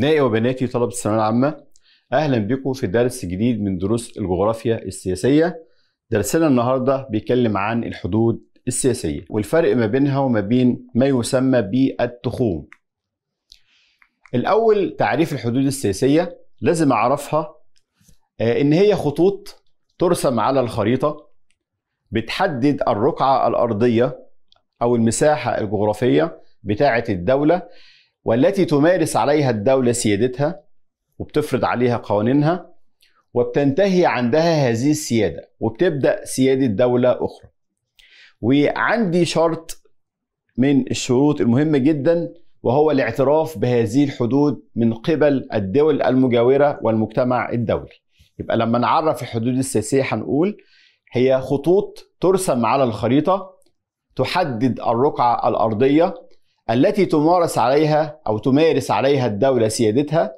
أبنائي وبناتي طلبة الثانوية العامة أهلا بكم في درس جديد من دروس الجغرافيا السياسية درسنا النهاردة بيتكلم عن الحدود السياسية والفرق ما بينها وما بين ما يسمى بالتخوم الأول تعريف الحدود السياسية لازم أعرفها آه، إن هي خطوط ترسم على الخريطة بتحدد الرقعة الأرضية أو المساحة الجغرافية بتاعة الدولة والتي تمارس عليها الدولة سيادتها وبتفرض عليها قوانينها وبتنتهي عندها هذه السيادة وبتبدأ سيادة دولة أخرى وعندي شرط من الشروط المهمة جدا وهو الاعتراف بهذه الحدود من قبل الدول المجاورة والمجتمع الدولي يبقى لما نعرف الحدود السياسية هنقول هي خطوط ترسم على الخريطة تحدد الرقعة الأرضية التي تمارس عليها أو تمارس عليها الدولة سيادتها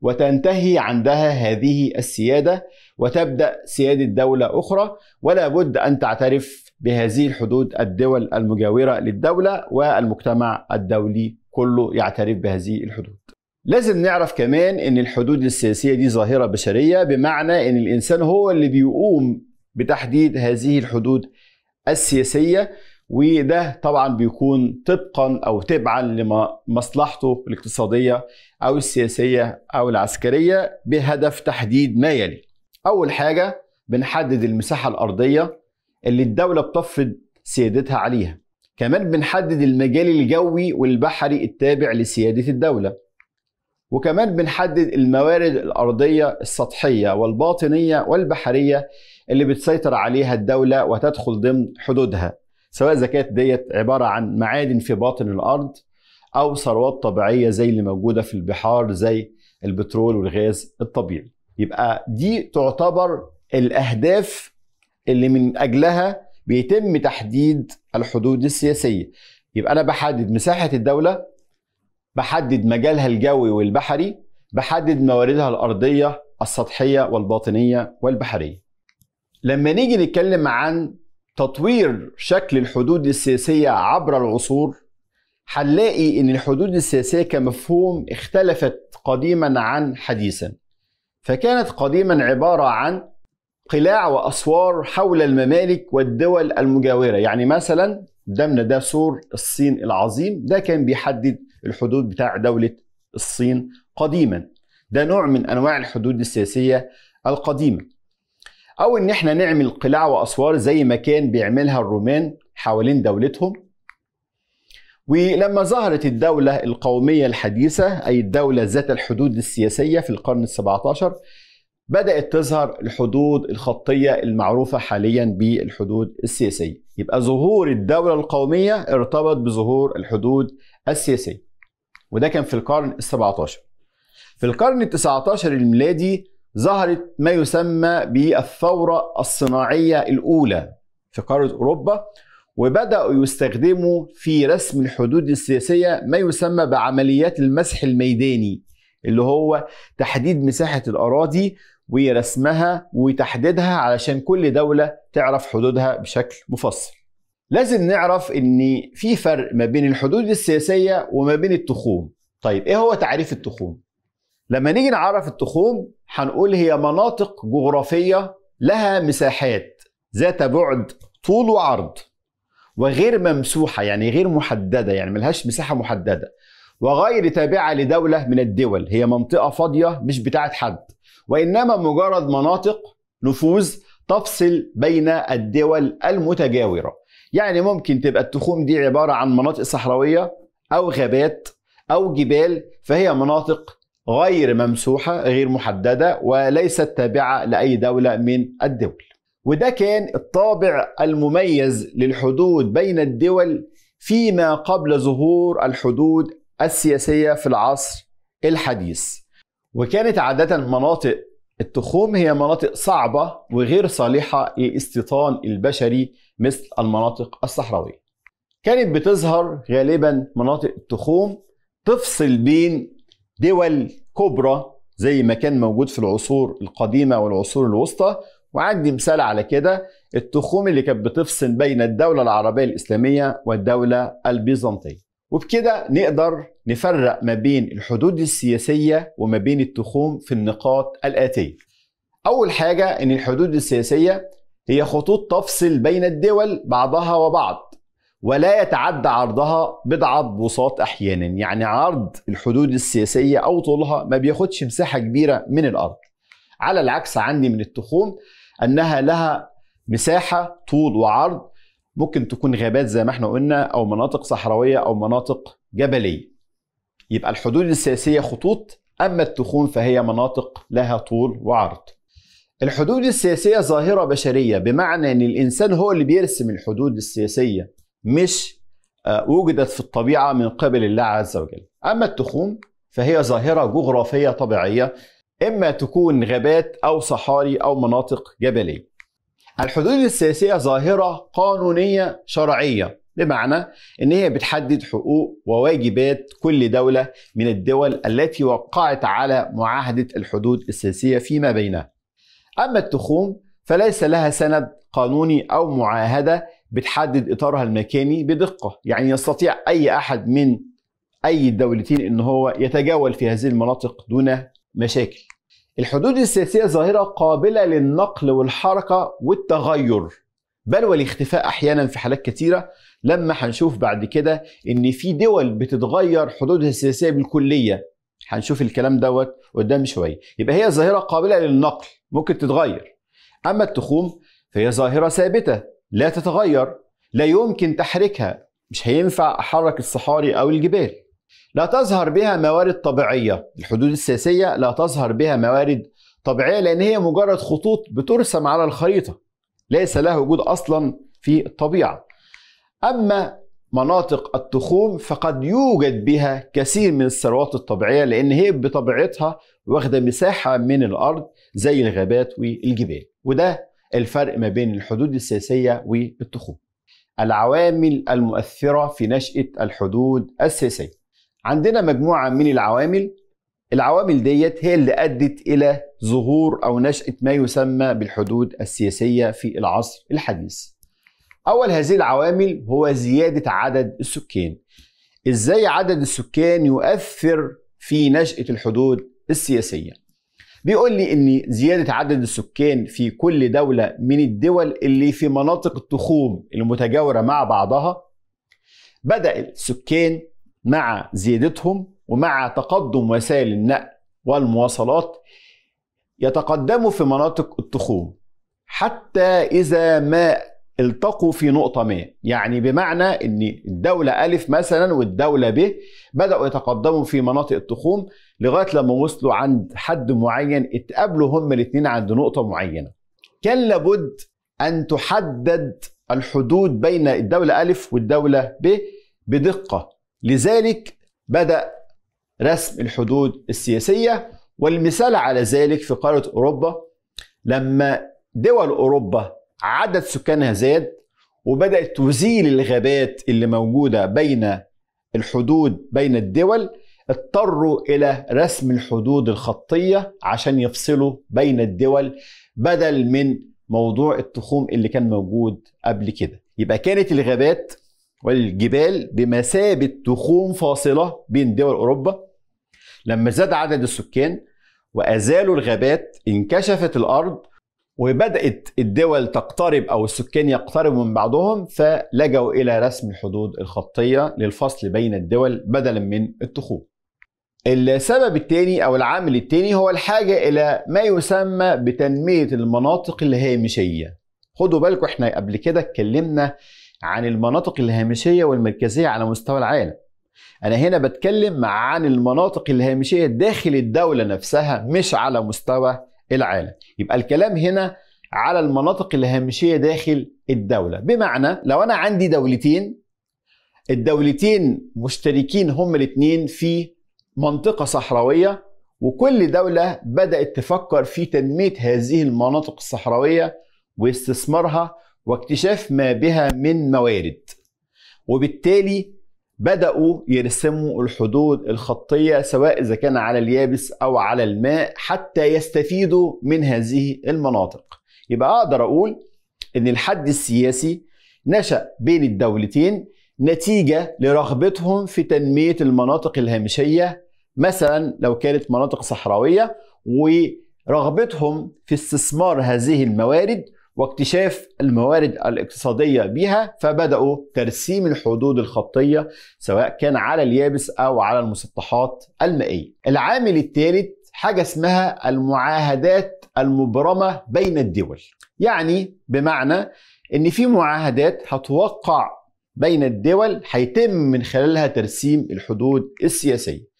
وتنتهي عندها هذه السيادة وتبدأ سيادة دولة أخرى ولا بد أن تعترف بهذه الحدود الدول المجاورة للدولة والمجتمع الدولي كله يعترف بهذه الحدود لازم نعرف كمان ان الحدود السياسية دي ظاهرة بشرية بمعنى ان الانسان هو اللي بيقوم بتحديد هذه الحدود السياسية وده طبعا بيكون طبقا او تبعا لمصلحته الاقتصاديه او السياسيه او العسكريه بهدف تحديد ما يلي اول حاجه بنحدد المساحه الارضيه اللي الدوله بتفرض سيادتها عليها كمان بنحدد المجال الجوي والبحري التابع لسياده الدوله وكمان بنحدد الموارد الارضيه السطحيه والباطنيه والبحريه اللي بتسيطر عليها الدوله وتدخل ضمن حدودها سواء كانت ديت عبارة عن معادن في باطن الأرض أو ثروات طبيعية زي اللي موجودة في البحار زي البترول والغاز الطبيعي يبقى دي تعتبر الأهداف اللي من أجلها بيتم تحديد الحدود السياسية يبقى أنا بحدد مساحة الدولة بحدد مجالها الجوي والبحري بحدد مواردها الأرضية السطحية والباطنية والبحرية لما نيجي نتكلم عن تطوير شكل الحدود السياسية عبر العصور هنلاقي ان الحدود السياسية كمفهوم اختلفت قديما عن حديثا فكانت قديما عبارة عن قلاع وأسوار حول الممالك والدول المجاورة يعني مثلا قدامنا ده سور الصين العظيم ده كان بيحدد الحدود بتاع دولة الصين قديما ده نوع من أنواع الحدود السياسية القديمة او ان احنا نعمل قلاع واسوار زي ما كان بيعملها الرومان حوالين دولتهم ولما ظهرت الدولة القومية الحديثة أي الدولة ذات الحدود السياسية في القرن السبعة عشر بدأت تظهر الحدود الخطية المعروفة حاليا بالحدود السياسية يبقى ظهور الدولة القومية ارتبط بظهور الحدود السياسية وده كان في القرن السبعة عشر في القرن التسعة عشر الميلادي ظهرت ما يسمى بالثورة الصناعية الأولى في قارة أوروبا وبدأوا يستخدموا في رسم الحدود السياسية ما يسمى بعمليات المسح الميداني اللي هو تحديد مساحة الأراضي ورسمها وتحديدها علشان كل دولة تعرف حدودها بشكل مفصل لازم نعرف ان في فرق ما بين الحدود السياسية وما بين التخوم طيب ايه هو تعريف التخوم لما نيجي نعرف التخوم هنقول هي مناطق جغرافية لها مساحات ذات بعد طول وعرض وغير ممسوحة يعني غير محددة يعني ملهاش مساحة محددة وغير تابعة لدولة من الدول هي منطقة فاضية مش بتاعة حد وإنما مجرد مناطق نفوذ تفصل بين الدول المتجاورة يعني ممكن تبقى التخوم دي عبارة عن مناطق صحراوية أو غابات أو جبال فهي مناطق غير ممسوحة غير محددة وليست تابعة لأي دولة من الدول وده كان الطابع المميز للحدود بين الدول فيما قبل ظهور الحدود السياسية في العصر الحديث وكانت عادة مناطق التخوم هي مناطق صعبة وغير صالحة للاستيطان البشري مثل المناطق الصحراوية كانت بتظهر غالبا مناطق التخوم تفصل بين دول كبرى زي ما كان موجود في العصور القديمة والعصور الوسطى وعندي مثال على كده التخوم اللي كانت بتفصل بين الدولة العربية الإسلامية والدولة البيزنطية وبكده نقدر نفرق ما بين الحدود السياسية وما بين التخوم في النقاط الآتية أول حاجة إن الحدود السياسية هي خطوط تفصل بين الدول بعضها وبعض ولا يتعدى عرضها بضعة بوصات أحيانا يعني عرض الحدود السياسية أو طولها ما بياخدش مساحة كبيرة من الأرض على العكس عندي من التخوم أنها لها مساحة طول وعرض ممكن تكون غابات زي ما احنا قلنا أو مناطق صحراوية أو مناطق جبلية يبقى الحدود السياسية خطوط أما التخوم فهي مناطق لها طول وعرض الحدود السياسية ظاهرة بشرية بمعنى أن الإنسان هو اللي بيرسم الحدود السياسية مش آه، وجدت في الطبيعة من قبل الله عز وجل أما التخوم فهي ظاهرة جغرافية طبيعية إما تكون غابات أو صحاري أو مناطق جبلية الحدود السياسية ظاهرة قانونية شرعية بمعنى ان هي بتحدد حقوق وواجبات كل دوله من الدول التي وقعت على معاهده الحدود السياسيه فيما بينها. اما التخوم فليس لها سند قانوني او معاهده بتحدد اطارها المكاني بدقه يعني يستطيع اي احد من اي الدولتين ان هو يتجول في هذه المناطق دون مشاكل الحدود السياسيه ظاهره قابله للنقل والحركه والتغير بل والاختفاء احيانا في حالات كثيره لما هنشوف بعد كده ان في دول بتتغير حدودها السياسيه بالكليه هنشوف الكلام دوت قدام شويه يبقى هي ظاهره قابله للنقل ممكن تتغير اما التخوم فهي ظاهره ثابته لا تتغير لا يمكن تحريكها مش هينفع أحرك الصحاري أو الجبال لا تظهر بها موارد طبيعية الحدود السياسية لا تظهر بها موارد طبيعية لأن هي مجرد خطوط بترسم على الخريطة ليس لها وجود أصلا في الطبيعة أما مناطق التخوم فقد يوجد بها كثير من الثروات الطبيعية لأن هي بطبيعتها واخدة مساحة من الأرض زي الغابات والجبال وده الفرق ما بين الحدود السياسية والتخوم العوامل المؤثرة في نشأة الحدود السياسية عندنا مجموعة من العوامل العوامل ديت هي اللي أدت إلى ظهور أو نشأة ما يسمى بالحدود السياسية في العصر الحديث أول هذه العوامل هو زيادة عدد السكان إزاي عدد السكان يؤثر في نشأة الحدود السياسية بيقول لي ان زياده عدد السكان في كل دوله من الدول اللي في مناطق التخوم المتجاوره مع بعضها بدا السكان مع زيادتهم ومع تقدم وسائل النقل والمواصلات يتقدموا في مناطق التخوم حتى اذا ما التقوا في نقطة ما يعني بمعنى ان الدولة ألف مثلا والدولة ب بدأوا يتقدموا في مناطق التخوم لغايه لما وصلوا عند حد معين اتقابلوا هم الاثنين عند نقطه معينه كان لابد ان تحدد الحدود بين الدوله الف والدوله ب بدقه لذلك بدا رسم الحدود السياسيه والمثال على ذلك في قاره اوروبا لما دول اوروبا عدد سكانها زاد وبدات تزيل الغابات اللي موجوده بين الحدود بين الدول اضطروا الى رسم الحدود الخطيه عشان يفصلوا بين الدول بدل من موضوع التخوم اللي كان موجود قبل كده يبقى كانت الغابات والجبال بمثابه تخوم فاصله بين دول اوروبا لما زاد عدد السكان وازالوا الغابات انكشفت الارض وبدات الدول تقترب او السكان يقتربوا من بعضهم فلجوا الى رسم الحدود الخطيه للفصل بين الدول بدلا من التخوم السبب الثاني او العامل الثاني هو الحاجه الى ما يسمى بتنميه المناطق الهامشيه خدوا بالكم احنا قبل كده اتكلمنا عن المناطق الهامشيه والمركزيه على مستوى العالم انا هنا بتكلم عن المناطق الهامشيه داخل الدوله نفسها مش على مستوى العالم يبقى الكلام هنا على المناطق الهامشيه داخل الدوله بمعنى لو انا عندي دولتين الدولتين مشتركين هما الاثنين في منطقة صحراوية وكل دولة بدأت تفكر في تنمية هذه المناطق الصحراوية واستثمارها واكتشاف ما بها من موارد وبالتالي بدأوا يرسموا الحدود الخطية سواء إذا كان على اليابس أو على الماء حتى يستفيدوا من هذه المناطق يبقى أقدر أقول إن الحد السياسي نشأ بين الدولتين نتيجة لرغبتهم في تنمية المناطق الهامشية مثلا لو كانت مناطق صحراوية ورغبتهم في استثمار هذه الموارد واكتشاف الموارد الاقتصادية بها فبدأوا ترسيم الحدود الخطية سواء كان على اليابس أو على المسطحات المائية العامل الثالث حاجة اسمها المعاهدات المبرمة بين الدول يعني بمعنى ان في معاهدات هتوقع بين الدول هيتم من خلالها ترسيم الحدود السياسية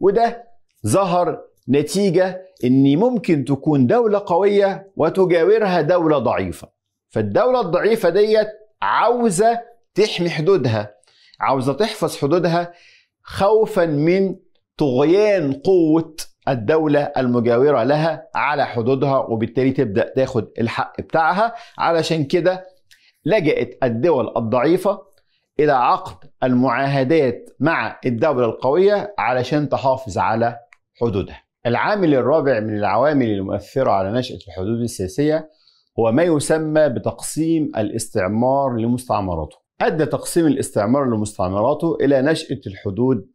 وده ظهر نتيجة إن ممكن تكون دولة قوية وتجاورها دولة ضعيفة فالدولة الضعيفة ديت عاوزة تحمي حدودها عاوزة تحفظ حدودها خوفا من طغيان قوة الدولة المجاورة لها على حدودها وبالتالي تبدأ تاخد الحق بتاعها علشان كده لجأت الدول الضعيفة الى عقد المعاهدات مع الدوله القويه علشان تحافظ على حدودها. العامل الرابع من العوامل المؤثره على نشاه الحدود السياسيه هو ما يسمى بتقسيم الاستعمار لمستعمراته. ادى تقسيم الاستعمار لمستعمراته الى نشاه الحدود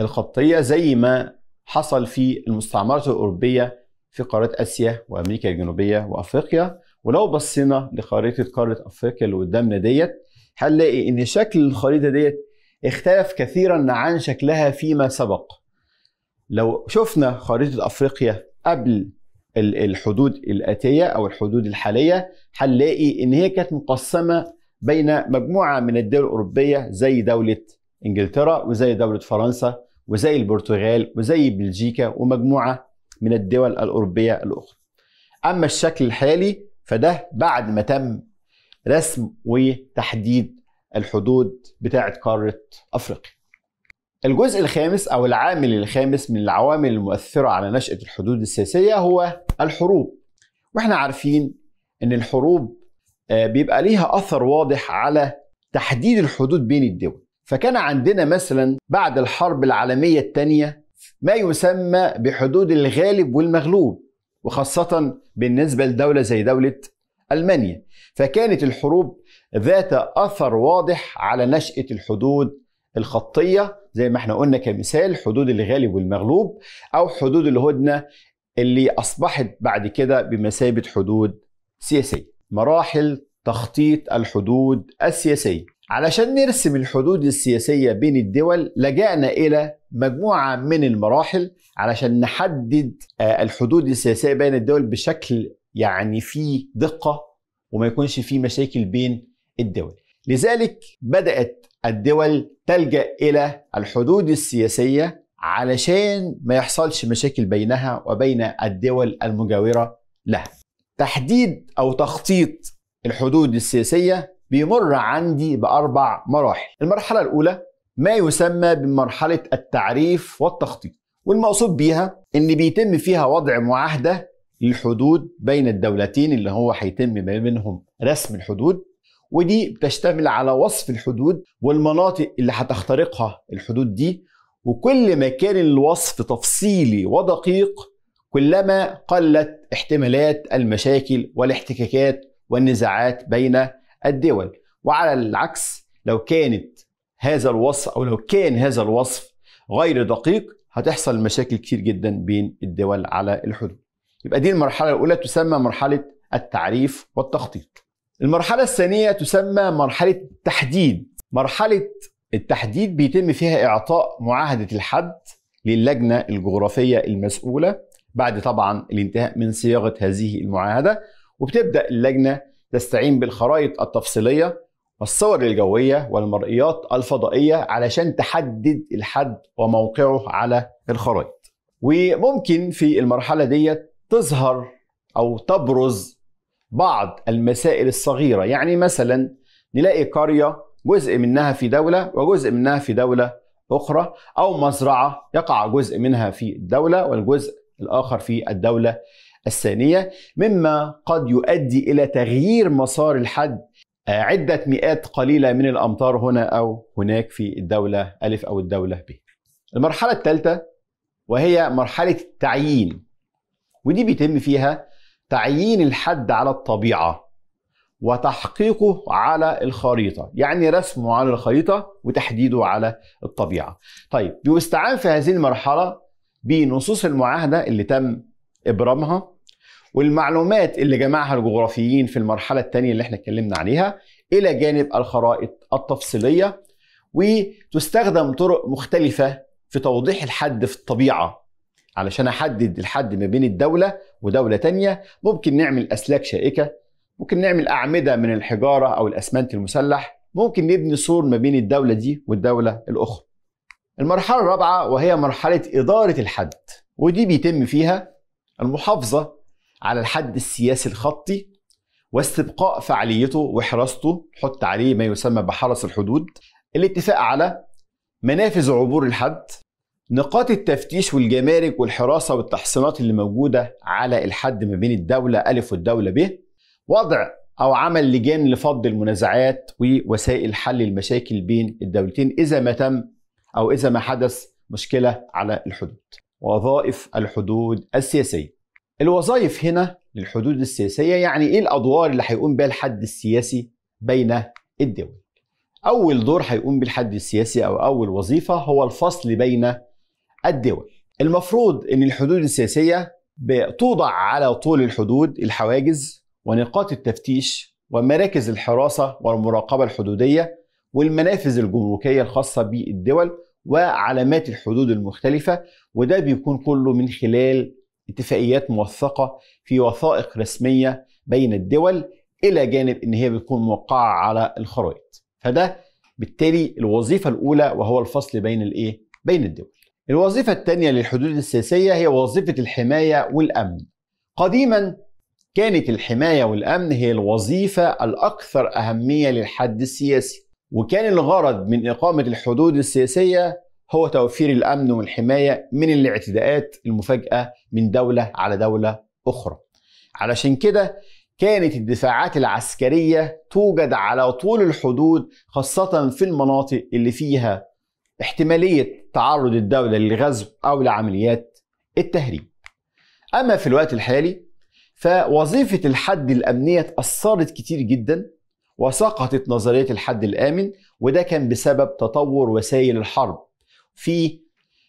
الخطيه زي ما حصل في المستعمرات الاوروبيه في قاره اسيا وامريكا الجنوبيه وافريقيا ولو بصينا لخريطه قاره افريقيا اللي قدامنا ديت هنلاقي ان شكل الخريطه ديت اختلف كثيرا عن شكلها فيما سبق لو شفنا خريطه افريقيا قبل الحدود الاتيه او الحدود الحاليه هنلاقي ان هي كانت مقسمه بين مجموعه من الدول الاوروبيه زي دوله انجلترا وزي دوله فرنسا وزي البرتغال وزي بلجيكا ومجموعه من الدول الاوروبيه الاخرى اما الشكل الحالي فده بعد ما تم رسم وتحديد الحدود بتاعة قارة أفريقيا الجزء الخامس أو العامل الخامس من العوامل المؤثرة على نشأة الحدود السياسية هو الحروب واحنا عارفين أن الحروب آه، بيبقى ليها أثر واضح على تحديد الحدود بين الدول فكان عندنا مثلا بعد الحرب العالمية الثانية ما يسمى بحدود الغالب والمغلوب وخاصة بالنسبة لدولة زي دولة ألمانيا فكانت الحروب ذات أثر واضح على نشأة الحدود الخطية زي ما احنا قلنا كمثال حدود الغالب والمغلوب أو حدود الهدنة اللي أصبحت بعد كده بمثابة حدود سياسية مراحل تخطيط الحدود السياسية علشان نرسم الحدود السياسية بين الدول لجأنا إلى مجموعة من المراحل علشان نحدد آه، الحدود السياسية بين الدول بشكل يعني في دقه وما يكونش في مشاكل بين الدول لذلك بدات الدول تلجا الى الحدود السياسيه علشان ما يحصلش مشاكل بينها وبين الدول المجاوره لها تحديد او تخطيط الحدود السياسيه بيمر عندي باربع مراحل المرحله الاولى ما يسمى بمرحله التعريف والتخطيط والمقصود بيها ان بيتم فيها وضع معاهده الحدود بين الدولتين اللي هو هيتم ما بينهم رسم الحدود ودي بتشتمل على وصف الحدود والمناطق اللي هتخترقها الحدود دي وكل ما كان الوصف تفصيلي ودقيق كلما قلت احتمالات المشاكل والاحتكاكات والنزاعات بين الدول وعلى العكس لو كانت هذا الوصف او لو كان هذا الوصف غير دقيق هتحصل مشاكل كتير جدا بين الدول على الحدود يبقى دي المرحلة الأولى تسمى مرحلة التعريف والتخطيط المرحلة الثانية تسمى مرحلة التحديد مرحلة التحديد بيتم فيها إعطاء معاهدة الحد للجنة الجغرافية المسؤولة بعد طبعا الانتهاء من صياغة هذه المعاهدة وبتبدأ اللجنة تستعين بالخرائط التفصيلية والصور الجوية والمرئيات الفضائية علشان تحدد الحد وموقعه على الخرائط وممكن في المرحلة ديت تظهر أو تبرز بعض المسائل الصغيرة يعني مثلا نلاقي قرية جزء منها في دولة وجزء منها في دولة أخرى أو مزرعة يقع جزء منها في الدولة والجزء الآخر في الدولة الثانية مما قد يؤدي إلى تغيير مسار الحد عدة مئات قليلة من الأمتار هنا أو هناك في الدولة ألف أو الدولة ب المرحلة الثالثة وهي مرحلة التعيين ودي بيتم فيها تعيين الحد على الطبيعة وتحقيقه على الخريطة يعني رسمه على الخريطة وتحديده على الطبيعة طيب بيستعان في هذه المرحلة بنصوص المعاهدة اللي تم إبرامها والمعلومات اللي جمعها الجغرافيين في المرحلة الثانية اللي احنا اتكلمنا عليها إلى جانب الخرائط التفصيلية وتستخدم طرق مختلفة في توضيح الحد في الطبيعة علشان احدد الحد ما بين الدوله ودوله تانية ممكن نعمل اسلاك شائكه ممكن نعمل اعمده من الحجاره او الاسمنت المسلح ممكن نبني سور ما بين الدوله دي والدوله الاخرى المرحله الرابعه وهي مرحله اداره الحد ودي بيتم فيها المحافظه على الحد السياسي الخطي واستبقاء فعاليته وحراسته نحط عليه ما يسمى بحرس الحدود الاتفاق على منافذ عبور الحد نقاط التفتيش والجمارك والحراسة والتحصينات اللي موجودة على الحد ما بين الدولة ألف والدولة ب وضع أو عمل لجان لفض المنازعات ووسائل حل المشاكل بين الدولتين إذا ما تم أو إذا ما حدث مشكلة على الحدود وظائف الحدود السياسية الوظائف هنا للحدود السياسية يعني إيه الأدوار اللي هيقوم بها الحد السياسي بين الدول أول دور هيقوم بالحد السياسي أو أول وظيفة هو الفصل بين الدول المفروض ان الحدود السياسيه بتوضع على طول الحدود الحواجز ونقاط التفتيش ومراكز الحراسه والمراقبه الحدوديه والمنافذ الجمركيه الخاصه بالدول وعلامات الحدود المختلفه وده بيكون كله من خلال اتفاقيات موثقه في وثائق رسميه بين الدول الى جانب ان هي بتكون موقعه على الخرائط فده بالتالي الوظيفه الاولى وهو الفصل بين الايه بين الدول الوظيفة الثانية للحدود السياسية هي وظيفة الحماية والأمن. قديما كانت الحماية والأمن هي الوظيفة الأكثر أهمية للحد السياسي، وكان الغرض من إقامة الحدود السياسية هو توفير الأمن والحماية من الاعتداءات المفاجئة من دولة على دولة أخرى. علشان كده كانت الدفاعات العسكرية توجد على طول الحدود خاصة في المناطق اللي فيها احتمالية تعرض الدولة للغزو أو لعمليات التهريب أما في الوقت الحالي فوظيفة الحد الأمنية اتأثرت كتير جدا وسقطت نظرية الحد الآمن وده كان بسبب تطور وسائل الحرب في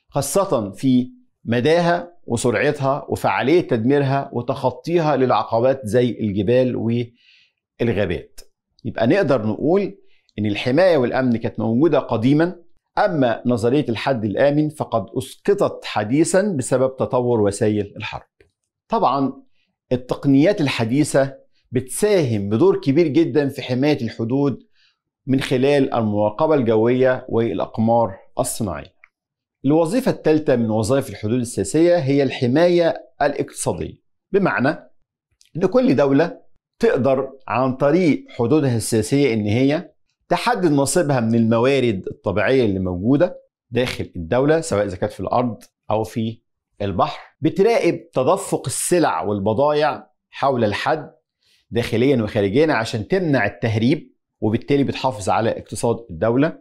خاصة في مداها وسرعتها وفعالية تدميرها وتخطيها للعقبات زي الجبال والغابات يبقى نقدر نقول إن الحماية والأمن كانت موجودة قديما أما نظرية الحد الآمن فقد أسقطت حديثا بسبب تطور وسائل الحرب. طبعا التقنيات الحديثة بتساهم بدور كبير جدا في حماية الحدود من خلال المراقبة الجوية والأقمار الصناعية. الوظيفة الثالثة من وظائف الحدود السياسية هي الحماية الاقتصادية، بمعنى إن كل دولة تقدر عن طريق حدودها السياسية إن هي تحدد نصيبها من الموارد الطبيعية اللي موجودة داخل الدولة سواء إذا كانت في الأرض أو في البحر بتراقب تدفق السلع والبضائع حول الحد داخليا وخارجيا عشان تمنع التهريب وبالتالي بتحافظ على اقتصاد الدولة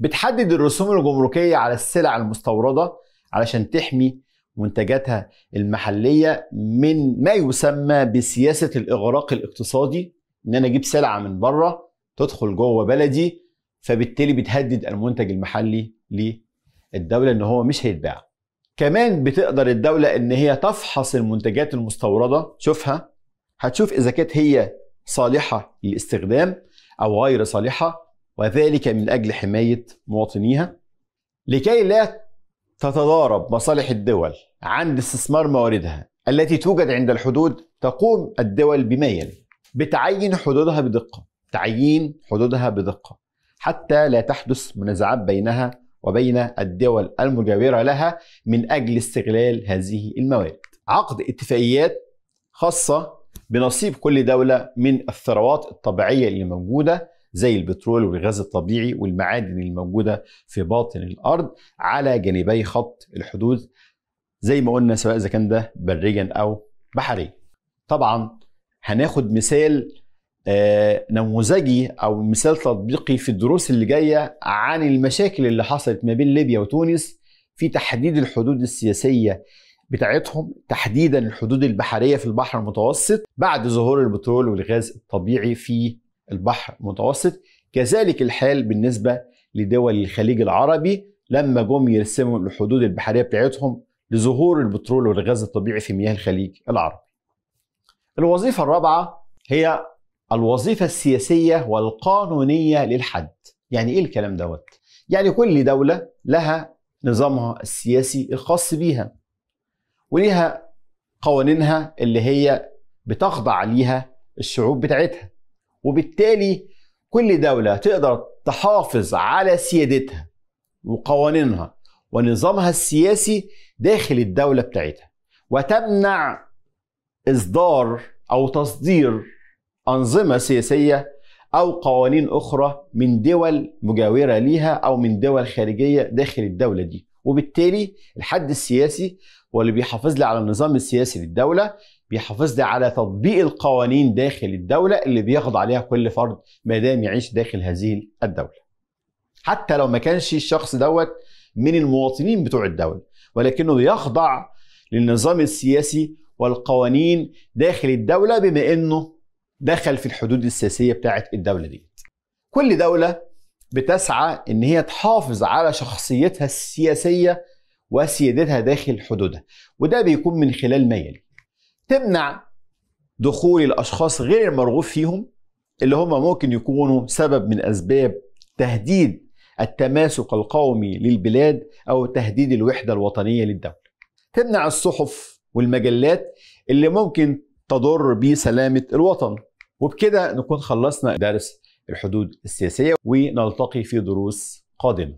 بتحدد الرسوم الجمركية على السلع المستوردة علشان تحمي منتجاتها المحلية من ما يسمى بسياسة الإغراق الاقتصادي إن أنا أجيب سلعة من بره تدخل جوه بلدي فبالتالي بتهدد المنتج المحلي للدوله ان هو مش هيتباع كمان بتقدر الدوله ان هي تفحص المنتجات المستورده تشوفها هتشوف اذا كانت هي صالحه للاستخدام او غير صالحه وذلك من اجل حمايه مواطنيها لكي لا تتضارب مصالح الدول عند استثمار مواردها التي توجد عند الحدود تقوم الدول بما يلي بتعين حدودها بدقه تعيين حدودها بدقة حتى لا تحدث منازعات بينها وبين الدول المجاورة لها من أجل استغلال هذه الموارد عقد اتفاقيات خاصة بنصيب كل دولة من الثروات الطبيعية اللي موجودة زي البترول والغاز الطبيعي والمعادن الموجودة في باطن الأرض على جانبي خط الحدود زي ما قلنا سواء إذا كان ده بريا أو بحريا طبعا هناخد مثال آه، نموذجي او مثال تطبيقي في الدروس اللي جايه عن المشاكل اللي حصلت ما بين ليبيا وتونس في تحديد الحدود السياسيه بتاعتهم تحديدا الحدود البحريه في البحر المتوسط بعد ظهور البترول والغاز الطبيعي في البحر المتوسط كذلك الحال بالنسبه لدول الخليج العربي لما جم يرسموا الحدود البحريه بتاعتهم لظهور البترول والغاز الطبيعي في مياه الخليج العربي. الوظيفه الرابعه هي الوظيفة السياسية والقانونية للحد يعني إيه الكلام دوت؟ يعني كل دولة لها نظامها السياسي الخاص بيها وليها قوانينها اللي هي بتخضع ليها الشعوب بتاعتها وبالتالي كل دولة تقدر تحافظ على سيادتها وقوانينها ونظامها السياسي داخل الدولة بتاعتها وتمنع إصدار أو تصدير أنظمة سياسية أو قوانين أخرى من دول مجاورة ليها أو من دول خارجية داخل الدولة دي وبالتالي الحد السياسي هو اللي بيحافظ لي على النظام السياسي للدولة بيحافظ لي على تطبيق القوانين داخل الدولة اللي بيخضع عليها كل فرد ما دام يعيش داخل هذه الدولة حتى لو ما كانش الشخص دوت من المواطنين بتوع الدولة ولكنه بيخضع للنظام السياسي والقوانين داخل الدولة بما انه دخل في الحدود السياسيه بتاعه الدوله دي كل دوله بتسعى ان هي تحافظ على شخصيتها السياسيه وسيادتها داخل حدودها وده بيكون من خلال ما يلي تمنع دخول الاشخاص غير المرغوب فيهم اللي هم ممكن يكونوا سبب من اسباب تهديد التماسك القومي للبلاد او تهديد الوحده الوطنيه للدوله. تمنع الصحف والمجلات اللي ممكن تضر بسلامة الوطن وبكده نكون خلصنا درس الحدود السياسية ونلتقي في دروس قادمة